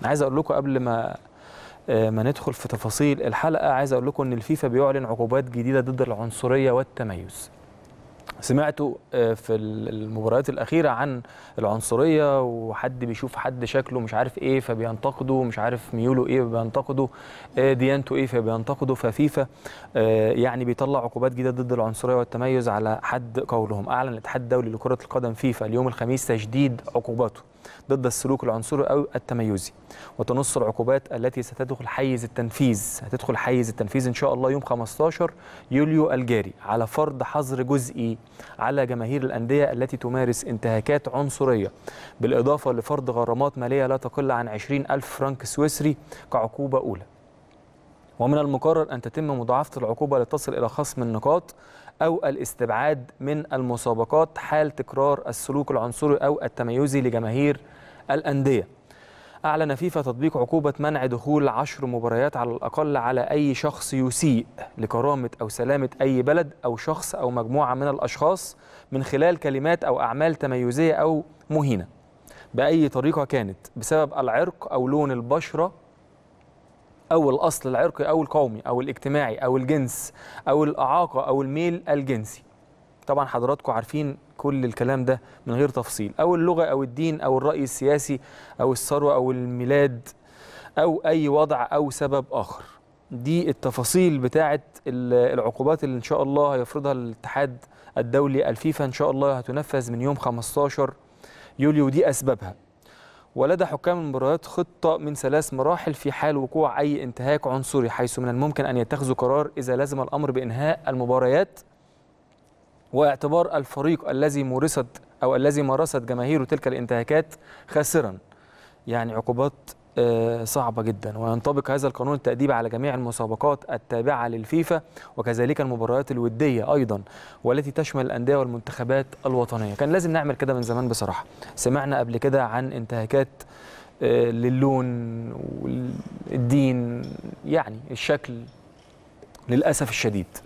انا عايز اقول لكم قبل ما آه، ما ندخل في تفاصيل الحلقه عايز اقول لكم ان الفيفا بيعلن عقوبات جديده ضد العنصريه والتميز سمعتوا آه، في المباريات الأخيرة عن العنصرية وحد بيشوف حد شكله مش عارف إيه فبينتقده مش عارف ميوله إيه فبينتقده آه، ديانته إيه فبينتقده ففيفا يعني بيطلع عقوبات جديدة ضد العنصرية والتميز على حد قولهم أعلن الاتحاد الدولي لكرة القدم فيفا اليوم الخميس تشديد عقوباته ضد السلوك العنصري أو التميزي وتنص العقوبات التي ستدخل حيز التنفيذ هتدخل حيز التنفيذ إن شاء الله يوم 15 يوليو الجاري على فرض حظر جزئي على جماهير الأندية التي تمارس انتهاكات عنصرية بالإضافة لفرض غرامات مالية لا تقل عن 20 ألف فرنك سويسري كعقوبة أولى ومن المقرر أن تتم مضاعفة العقوبة لتصل إلى خصم النقاط أو الاستبعاد من المسابقات حال تكرار السلوك العنصري أو التميزي لجماهير الأندية أعلن فيفا تطبيق عقوبة منع دخول عشر مباريات على الأقل على أي شخص يسيء لكرامة أو سلامة أي بلد أو شخص أو مجموعة من الأشخاص من خلال كلمات أو أعمال تميزية أو مهينة بأي طريقة كانت بسبب العرق أو لون البشرة او الاصل العرقي او القومي او الاجتماعي او الجنس او الاعاقه او الميل الجنسي طبعا حضراتكم عارفين كل الكلام ده من غير تفصيل او اللغه او الدين او الراي السياسي او الثروه او الميلاد او اي وضع او سبب اخر دي التفاصيل بتاعه العقوبات اللي ان شاء الله هيفرضها الاتحاد الدولي الفيفا ان شاء الله هتنفذ من يوم 15 يوليو دي اسبابها ولدى حكام المباريات خطة من ثلاث مراحل في حال وقوع أي انتهاك عنصري حيث من الممكن أن يتخذوا قرار إذا لزم الأمر بإنهاء المباريات واعتبار الفريق الذي مورست أو الذي مارست جماهيره تلك الانتهاكات خاسرا يعني عقوبات آه، صعبة جدا وينطبق هذا القانون التأديب على جميع المسابقات التابعة للفيفا وكذلك المباريات الودية أيضا والتي تشمل الأندية والمنتخبات الوطنية كان لازم نعمل كده من زمان بصراحة سمعنا قبل كده عن انتهاكات آه، للون والدين يعني الشكل للأسف الشديد